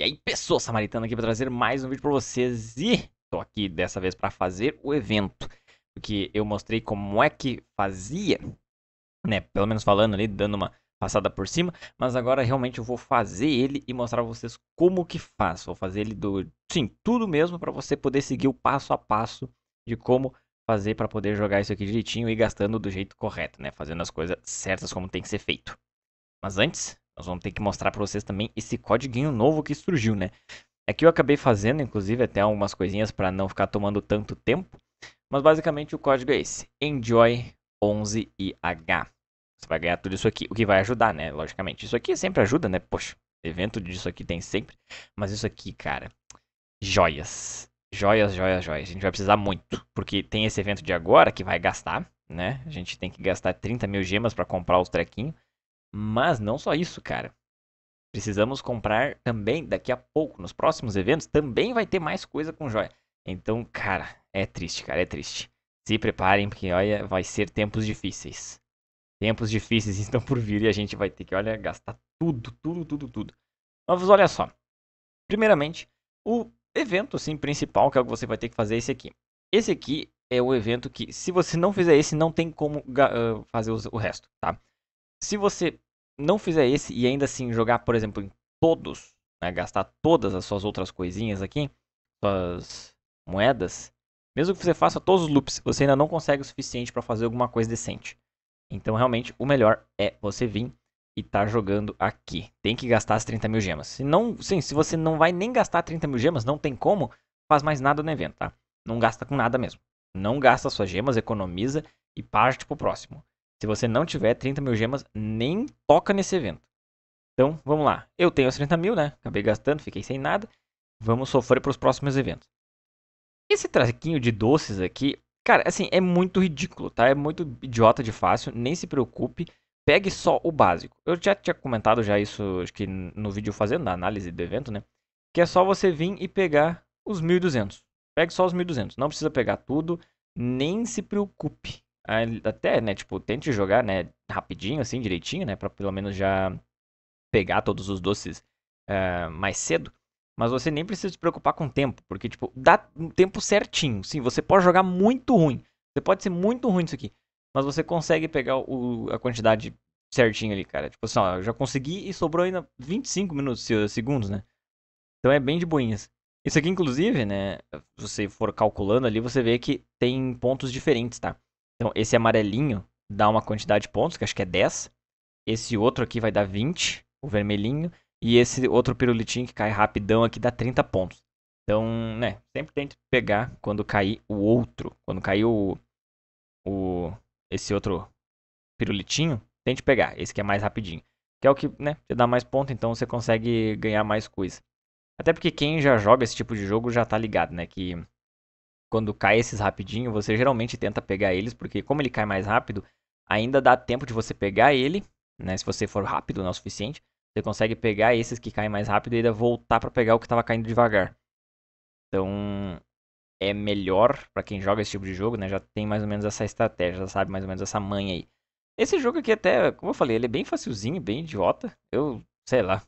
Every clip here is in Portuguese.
E aí, pessoa samaritana aqui para trazer mais um vídeo para vocês e tô aqui dessa vez para fazer o evento, porque eu mostrei como é que fazia, né, pelo menos falando ali, dando uma passada por cima, mas agora realmente eu vou fazer ele e mostrar pra vocês como que faço. Vou fazer ele do, sim, tudo mesmo para você poder seguir o passo a passo de como fazer para poder jogar isso aqui direitinho e gastando do jeito correto, né, fazendo as coisas certas como tem que ser feito. Mas antes, nós vamos ter que mostrar para vocês também esse código novo que surgiu, né? Aqui é eu acabei fazendo, inclusive, até algumas coisinhas para não ficar tomando tanto tempo. Mas basicamente o código é esse, enjoy11ih. Você vai ganhar tudo isso aqui, o que vai ajudar, né? Logicamente. Isso aqui sempre ajuda, né? Poxa, evento disso aqui tem sempre. Mas isso aqui, cara, joias. Joias, joias, joias. A gente vai precisar muito. Porque tem esse evento de agora que vai gastar, né? A gente tem que gastar 30 mil gemas para comprar os trequinhos. Mas não só isso, cara. Precisamos comprar também daqui a pouco, nos próximos eventos, também vai ter mais coisa com joia. Então, cara, é triste, cara, é triste. Se preparem, porque olha, vai ser tempos difíceis. Tempos difíceis estão por vir e a gente vai ter que, olha, gastar tudo, tudo, tudo, tudo. Mas olha só. Primeiramente, o evento assim, principal, que é o que você vai ter que fazer, é esse aqui. Esse aqui é o evento que, se você não fizer esse, não tem como uh, fazer o resto, tá? Se você não fizer esse e ainda assim jogar, por exemplo, em todos, né, gastar todas as suas outras coisinhas aqui, suas moedas, mesmo que você faça todos os loops, você ainda não consegue o suficiente para fazer alguma coisa decente. Então, realmente, o melhor é você vir e tá jogando aqui. Tem que gastar as 30 mil gemas. Se não, sim, se você não vai nem gastar 30 mil gemas, não tem como, faz mais nada no evento, tá? Não gasta com nada mesmo. Não gasta suas gemas, economiza e parte pro próximo. Se você não tiver 30 mil gemas, nem toca nesse evento. Então, vamos lá. Eu tenho as 30 mil, né? Acabei gastando, fiquei sem nada. Vamos sofrer para os próximos eventos. Esse traquinho de doces aqui, cara, assim, é muito ridículo, tá? É muito idiota de fácil, nem se preocupe. Pegue só o básico. Eu já tinha comentado já isso, acho que no vídeo fazendo, na análise do evento, né? Que é só você vir e pegar os 1200. Pegue só os 1200. Não precisa pegar tudo, nem se preocupe. Ah, até, né, tipo, tente jogar, né, rapidinho, assim, direitinho, né, pra pelo menos já pegar todos os doces uh, mais cedo. Mas você nem precisa se preocupar com o tempo, porque, tipo, dá um tempo certinho. Sim, você pode jogar muito ruim. Você pode ser muito ruim isso aqui. Mas você consegue pegar o, a quantidade certinho ali, cara. Tipo assim, ó, eu já consegui e sobrou ainda 25 minutos, segundos, né? Então é bem de boinhas. Isso aqui, inclusive, né, se você for calculando ali, você vê que tem pontos diferentes, tá? Então, esse amarelinho dá uma quantidade de pontos, que acho que é 10. Esse outro aqui vai dar 20, o vermelhinho. E esse outro pirulitinho que cai rapidão aqui dá 30 pontos. Então, né, sempre tente pegar quando cair o outro. Quando cair o, o esse outro pirulitinho, tente pegar. Esse que é mais rapidinho. Que é o que, né, te dá mais ponto, então você consegue ganhar mais coisa. Até porque quem já joga esse tipo de jogo já tá ligado, né, que quando cai esses rapidinho, você geralmente tenta pegar eles, porque como ele cai mais rápido, ainda dá tempo de você pegar ele, né? Se você for rápido não é o suficiente, você consegue pegar esses que caem mais rápido e ainda voltar para pegar o que estava caindo devagar. Então, é melhor para quem joga esse tipo de jogo, né? Já tem mais ou menos essa estratégia, já sabe mais ou menos essa manha aí. Esse jogo aqui até, como eu falei, ele é bem facilzinho, bem idiota. Eu, sei lá.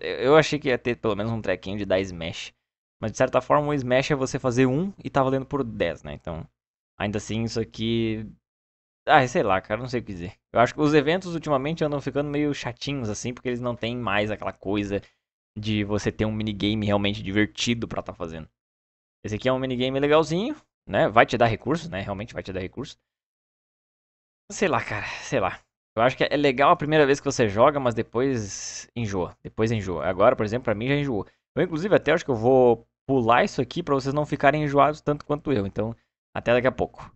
Eu achei que ia ter pelo menos um trequinho de dar smash. Mas de certa forma o Smash é você fazer um e tá valendo por 10, né? Então, ainda assim, isso aqui. Ah, sei lá, cara, não sei o que dizer. Eu acho que os eventos ultimamente andam ficando meio chatinhos, assim, porque eles não têm mais aquela coisa de você ter um minigame realmente divertido pra tá fazendo. Esse aqui é um minigame legalzinho, né? Vai te dar recursos, né? Realmente vai te dar recursos. Sei lá, cara, sei lá. Eu acho que é legal a primeira vez que você joga, mas depois enjoa. Depois enjoa. Agora, por exemplo, pra mim já enjoou. Eu, inclusive, até acho que eu vou pular isso aqui para vocês não ficarem enjoados tanto quanto eu. Então, até daqui a pouco.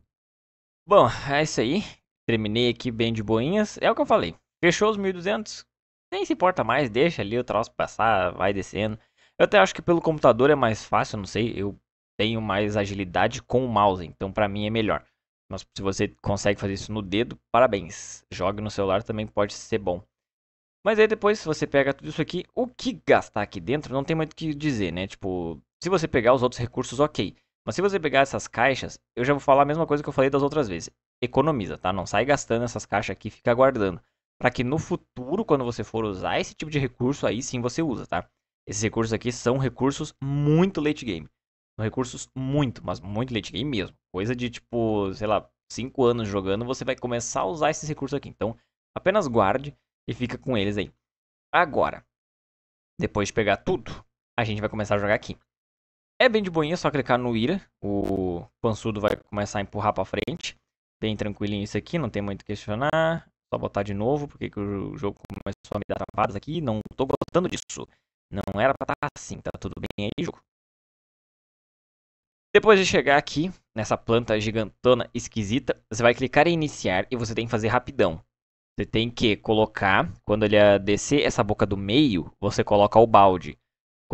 Bom, é isso aí. Terminei aqui bem de boinhas. É o que eu falei. Fechou os 1200? Nem se importa mais, deixa ali o troço passar, vai descendo. Eu até acho que pelo computador é mais fácil, não sei. Eu tenho mais agilidade com o mouse, então para mim é melhor. Mas se você consegue fazer isso no dedo, parabéns. Jogue no celular também pode ser bom. Mas aí depois se você pega tudo isso aqui, o que gastar aqui dentro não tem muito o que dizer, né? Tipo, se você pegar os outros recursos, ok. Mas se você pegar essas caixas, eu já vou falar a mesma coisa que eu falei das outras vezes. Economiza, tá? Não sai gastando essas caixas aqui, fica guardando. Para que no futuro, quando você for usar esse tipo de recurso, aí sim você usa, tá? Esses recursos aqui são recursos muito late game. São recursos muito, mas muito late game mesmo. Coisa de tipo, sei lá, 5 anos jogando, você vai começar a usar esses recursos aqui. Então, apenas guarde e fica com eles aí. Agora, depois de pegar tudo, a gente vai começar a jogar aqui. É bem de boinha, só clicar no Ira. O Pansudo vai começar a empurrar para frente. Bem tranquilinho isso aqui, não tem muito o que questionar. Só botar de novo, porque o jogo começou a me dar tapadas aqui. Não tô gostando disso. Não era pra estar tá assim, tá tudo bem aí, jogo. Depois de chegar aqui, nessa planta gigantona esquisita, você vai clicar em iniciar e você tem que fazer rapidão. Você tem que colocar, quando ele é descer essa boca do meio, você coloca o balde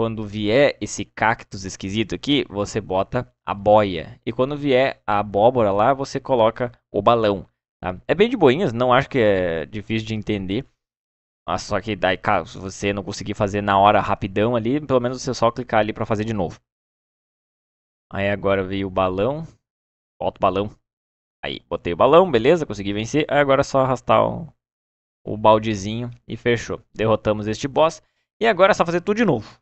quando vier esse cactus esquisito aqui, você bota a boia. E quando vier a abóbora lá, você coloca o balão. Tá? É bem de boinhas, não acho que é difícil de entender. Mas só que daí, caso você não conseguir fazer na hora rapidão ali, pelo menos você só clicar ali para fazer de novo. Aí agora veio o balão. Volta o balão. Aí, botei o balão, beleza, consegui vencer. Aí agora é só arrastar o, o baldezinho e fechou. Derrotamos este boss. E agora é só fazer tudo de novo.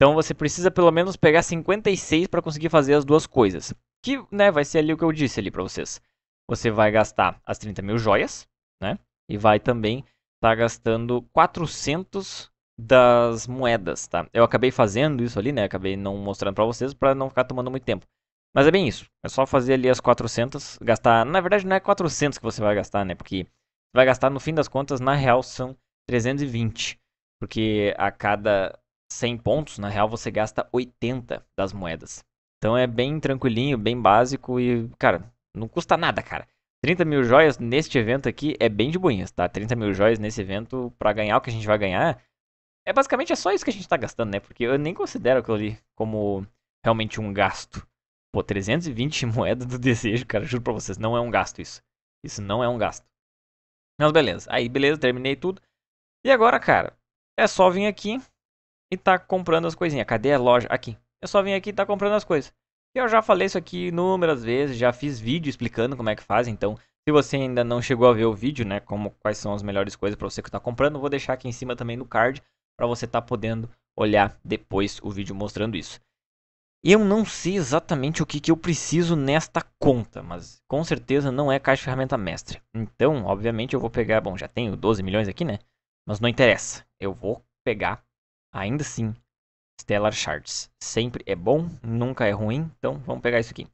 Então você precisa pelo menos pegar 56 para conseguir fazer as duas coisas. Que né, vai ser ali o que eu disse ali para vocês. Você vai gastar as 30 mil joias, né? E vai também estar tá gastando 400 das moedas, tá? Eu acabei fazendo isso ali, né? Acabei não mostrando para vocês para não ficar tomando muito tempo. Mas é bem isso. É só fazer ali as 400, gastar... Na verdade não é 400 que você vai gastar, né? Porque vai gastar no fim das contas, na real, são 320. Porque a cada 100 pontos, na real você gasta 80 das moedas. Então é bem tranquilinho, bem básico e, cara, não custa nada, cara. 30 mil joias neste evento aqui é bem de boinhas, tá? 30 mil joias nesse evento, para ganhar o que a gente vai ganhar, é basicamente é só isso que a gente tá gastando, né? Porque eu nem considero aquilo ali como realmente um gasto. Pô, 320 moedas do desejo, cara, juro pra vocês, não é um gasto isso. Isso não é um gasto. Mas beleza, aí beleza, terminei tudo. E agora, cara, é só vir aqui, e tá comprando as coisinhas. Cadê a loja? Aqui. Eu só vim aqui e tá comprando as coisas. Eu já falei isso aqui inúmeras vezes, já fiz vídeo explicando como é que faz, então se você ainda não chegou a ver o vídeo, né, como quais são as melhores coisas para você que está comprando, vou deixar aqui em cima também no card para você estar tá podendo olhar depois o vídeo mostrando isso. Eu não sei exatamente o que, que eu preciso nesta conta, mas com certeza não é caixa de ferramenta mestre. Então, obviamente eu vou pegar, bom, já tenho 12 milhões aqui, né? Mas não interessa. Eu vou pegar Ainda assim, Stellar Shards sempre é bom, nunca é ruim, então vamos pegar isso aqui.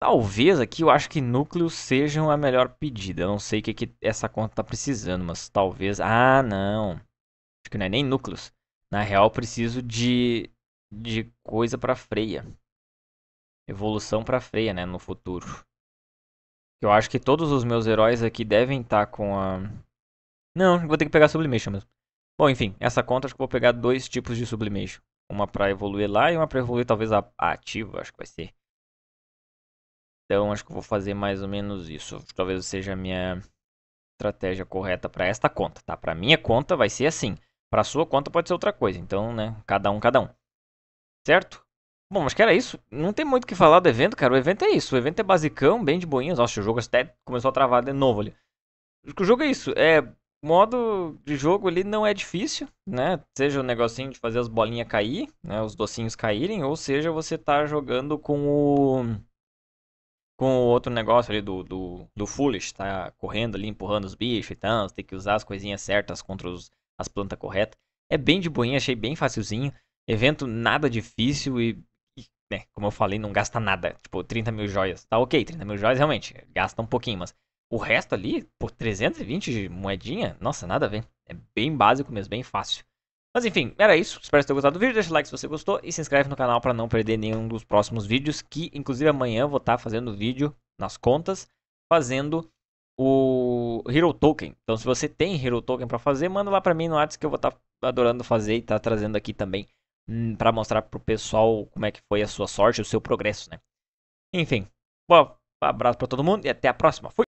Talvez aqui eu acho que núcleos sejam a melhor pedida. Eu não sei o que, que essa conta está precisando, mas talvez... Ah, não. Acho que não é nem núcleos. Na real, eu preciso de, de coisa para freia. Evolução para freia, né? No futuro. Eu acho que todos os meus heróis aqui devem estar tá com a... Não, vou ter que pegar Sublimation mesmo. Bom, enfim, essa conta acho que vou pegar dois tipos de sublimation. Uma para evoluir lá e uma para evoluir talvez a, a ativa, acho que vai ser. Então acho que vou fazer mais ou menos isso. Talvez seja a minha estratégia correta para esta conta, tá? Para minha conta vai ser assim. Para sua conta pode ser outra coisa. Então, né, cada um, cada um. Certo? Bom, acho que era isso. Não tem muito o que falar do evento, cara. O evento é isso. O evento é basicão, bem de boinhas. Nossa, o jogo até começou a travar de novo ali. O jogo é isso. É modo de jogo ele não é difícil, né? Seja o negocinho de fazer as bolinhas cair, né? Os docinhos caírem, ou seja, você tá jogando com o com o outro negócio ali do, do, do Foolish, tá correndo ali, empurrando os bichos e tal, você tem que usar as coisinhas certas contra os, as plantas corretas. É bem de boinha, achei bem facilzinho. Evento nada difícil e, e né, como eu falei, não gasta nada. Tipo, 30 mil joias. Tá ok, 30 mil joias realmente gasta um pouquinho, mas o resto ali, por 320 de moedinha, nossa, nada a ver. É bem básico mesmo, bem fácil. Mas enfim, era isso. Espero que tenha gostado do vídeo. Deixa o like se você gostou e se inscreve no canal para não perder nenhum dos próximos vídeos. Que inclusive amanhã eu vou estar tá fazendo vídeo nas contas, fazendo o Hero Token. Então se você tem Hero Token para fazer, manda lá para mim no WhatsApp que eu vou estar tá adorando fazer e estar tá trazendo aqui também hum, para mostrar pro pessoal como é que foi a sua sorte, o seu progresso, né? Enfim, bom, abraço para todo mundo e até a próxima. Fui!